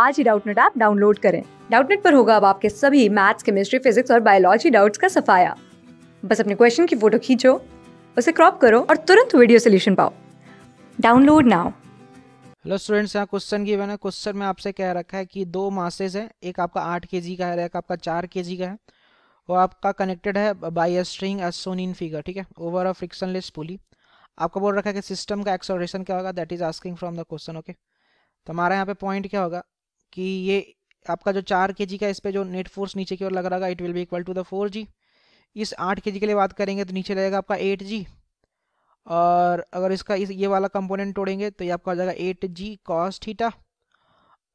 आज ही Doubtnut app download करें डाउटनेट पर होगा अब आपके सभी मैथ्स केमिस्ट्री फिजिक्स और बायोलॉजी डाउट्स का सफाया बस अपने क्वेश्चन की फोटो खींचो उसे क्रॉप करो और तुरंत वीडियो सोल्यूशन पाओ डाउनलोड नाउ हेलो स्टूडेंट्स यहाँ क्वेश्चन की मैंने क्वेश्चन में आपसे कह रखा है कि दो मासेज हैं एक आपका आठ के जी का है एक आपका चार के जी का है और आपका कनेक्टेड है by string as shown in figure ठीक है ओवर अ फ्रिक्शनलेस पुली आपको बोल रखा है कि सिस्टम का एक्सोरेशन क्या होगा that is asking from the question okay तो हमारा यहाँ पे पॉइंट क्या होगा कि ये आपका जो चार के जी का इस पर जो नेट फोर्स नीचे की ओर लग रहा है it will be equal to the four g इस आठ के जी के लिए बात करेंगे तो नीचे लगेगा आपका एट जी और अगर इसका इस ये वाला कंपोनेंट तोड़ेंगे तो ये आपका हो जाएगा एट जी कॉस ठीठा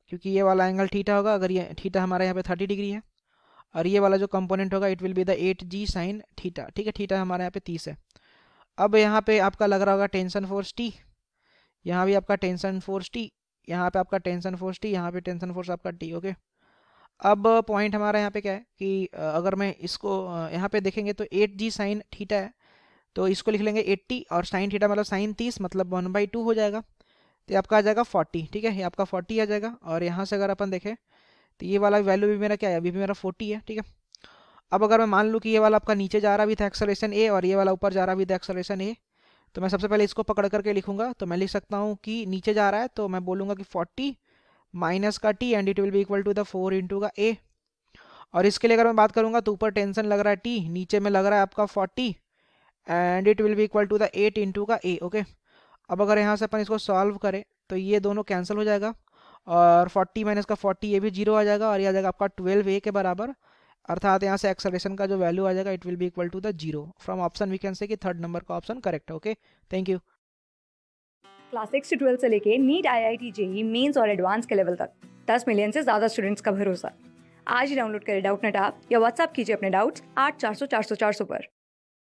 क्योंकि ये वाला एंगल ठीठा होगा अगर ये ठीठा हमारे यहाँ पे थर्टी डिग्री है और ये वाला जो कंपोनेंट होगा it will be the eight g sine theta ठीक है ठीठा हमारे यहाँ पे तीस है अब यहाँ पे आपका लग रहा होगा टेंशन फोर्स टी यहाँ भी आपका टेंशन फोर्स टी यहाँ पे आपका टेंशन फोर्स टी यहाँ पे टेंशन फोर्स आपका टी ओके अब पॉइंट हमारा यहाँ पे क्या है कि अगर मैं इसको यहाँ पे देखेंगे तो एट जी साइन ठीटा है तो इसको लिख लेंगे एट्टी और साइन ठीटा मतलब साइन तीस मतलब वन बाई टू हो जाएगा तो आपका आ जाएगा फोर्टी ठीक है ये आपका फोर्टी आ जाएगा और यहाँ से अगर अपन देखें तो ये वाला वैल्यू भी मेरा क्या है अभी भी मेरा फोर्टी है ठीक है अब अगर मैं मान लूँ कि ये वाला आपका नीचे जा रहा भी था एक्सलेशन ए और ये वाला ऊपर जा रहा भी था एक्सलेशन ए तो मैं सबसे पहले इसको पकड़ करके लिखूंगा तो मैं लिख सकता हूँ कि नीचे जा रहा है तो मैं बोलूँगा कि फोर्टी माइनस का T and it will be equal to the four into का ए और इसके लिए अगर मैं बात करूँगा तो ऊपर टेंशन लग रहा है टी नीचे में लग रहा है आपका forty and it will be equal to the eight into का ए ओके अब अगर यहाँ से अपन इसको सॉल्व करें तो ये दोनों कैंसिल हो जाएगा और फोर्टी माइनस का फोर्टी ये भी जीरो आ जाएगा और ये आ जाएगा आपका ट्वेल्व ए के बराबर अर्थात यहाँ से एक्सलेशन का जो वैल्यू आ जाएगा it will be equal to the zero from option we can say कि थर्ड नंबर का ऑप्शन करेक्ट है okay thank you class six से ट्वेल्थ से लेके NEET I I T JEE Mains और एडवांस के लेवल तक दस मिलियन से ज़्यादा स्टूडेंट्स का भरोसा आज ही डाउनलोड करें डाउट नेट आप या व्हाट्सअप कीजिए अपने डाउट्स आठ चार सौ चार सौ चार सौ पर